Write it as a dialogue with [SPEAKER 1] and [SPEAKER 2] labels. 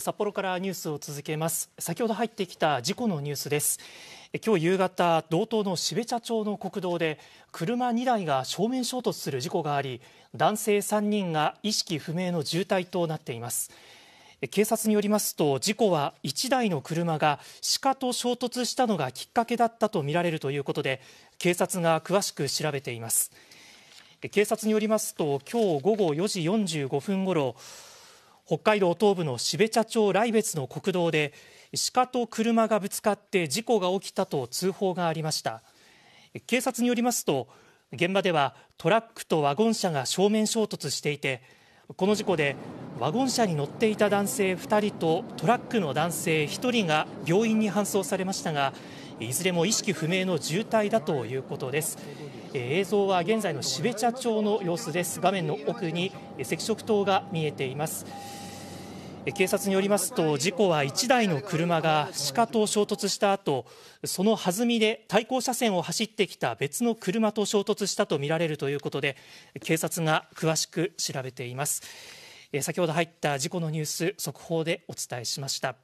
[SPEAKER 1] 札幌からニュースを続けます先ほど入ってきた事故のニュースです今日夕方道東の標茶町の国道で車2台が正面衝突する事故があり男性3人が意識不明の重体となっています警察によりますと事故は1台の車が鹿と衝突したのがきっかけだったとみられるということで警察が詳しく調べています警察によりますと今日午後4時45分ごろ北海道東部の標茶町来別の国道で鹿と車がぶつかって事故が起きたと通報がありました警察によりますと現場ではトラックとワゴン車が正面衝突していてこの事故でワゴン車に乗っていた男性2人とトラックの男性1人が病院に搬送されましたがいずれも意識不明の重体だということです、映像は現在の標茶町の様子です画面の奥に赤色灯が見えています警察によりますと事故は1台の車が鹿と衝突した後その弾みで対向車線を走ってきた別の車と衝突したとみられるということで警察が詳しく調べています先ほど入った事故のニュース速報でお伝えしました。